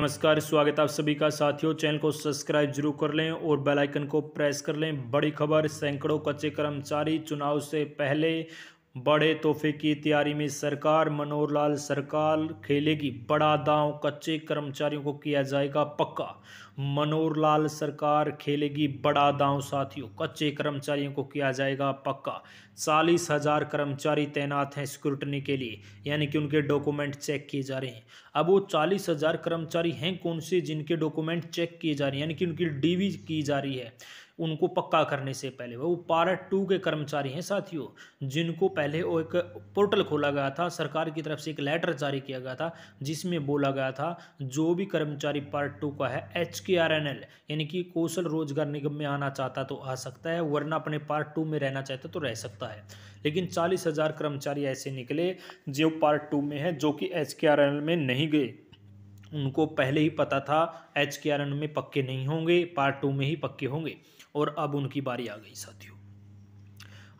नमस्कार स्वागत आप सभी का साथियों चैनल को सब्सक्राइब जरूर कर लें और बेल आइकन को प्रेस कर लें बड़ी खबर सैकड़ों कच्चे कर्मचारी चुनाव से पहले बड़े तोहफे की तैयारी में सरकार मनोहर लाल सरकार खेलेगी बड़ा दांव कच्चे कर्मचारियों को किया जाएगा पक्का मनोहर लाल सरकार खेलेगी बड़ा दांव साथियों कच्चे कर्मचारियों को किया जाएगा पक्का चालीस हजार कर्मचारी तैनात हैं स्क्रूटनी के लिए यानी कि उनके डॉक्यूमेंट चेक किए जा रहे हैं अब वो चालीस हजार कर्मचारी हैं कौन से जिनके डॉक्यूमेंट चेक किए जा रहे हैं यानी कि उनकी डीवी की जा रही है उनको पक्का करने से पहले वो पार्ट टू के कर्मचारी हैं साथियों जिनको पहले वो एक पोर्टल खोला गया था सरकार की तरफ से एक लेटर जारी किया गया था जिसमें बोला गया था जो भी कर्मचारी पार्ट टू का है एच के आर एन एल यानी कि कौशल रोजगार निगम में आना चाहता तो आ सकता है वरना अपने पार्ट टू में रहना चाहता तो रह सकता है लेकिन चालीस हज़ार कर्मचारी ऐसे निकले जो पार्ट टू में है जो कि एच के आर एन एल में नहीं गए उनको पहले ही पता था एच के आर में पक्के नहीं होंगे पार्ट टू में ही पक्के होंगे और अब उनकी बारी आ गई साथियों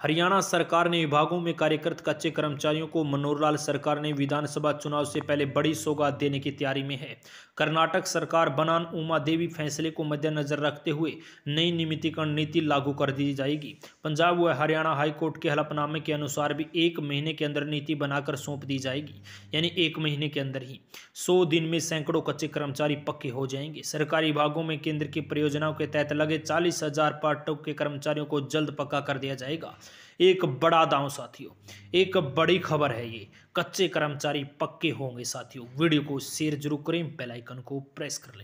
हरियाणा सरकार ने विभागों में कार्यरत कच्चे कर्मचारियों को मनोहरलाल सरकार ने विधानसभा चुनाव से पहले बड़ी सौगात देने की तैयारी में है कर्नाटक सरकार बनान उमा देवी फैसले को मद्देनजर रखते हुए नई नियमितीकरण नीति लागू कर दी जाएगी पंजाब व हरियाणा हाईकोर्ट के हलफनामे के अनुसार भी एक महीने के अंदर नीति बनाकर सौंप दी जाएगी यानी एक महीने के अंदर ही सौ दिन में सैकड़ों कच्चे कर्मचारी पक्के हो जाएंगे सरकारी विभागों में केंद्र की परियोजनाओं के तहत लगे चालीस हजार के कर्मचारियों को जल्द पक्का कर दिया जाएगा एक बड़ा दाव साथियों एक बड़ी खबर है ये कच्चे कर्मचारी पक्के होंगे साथियों वीडियो को शेयर जरूर करें बेल आइकन को प्रेस कर लें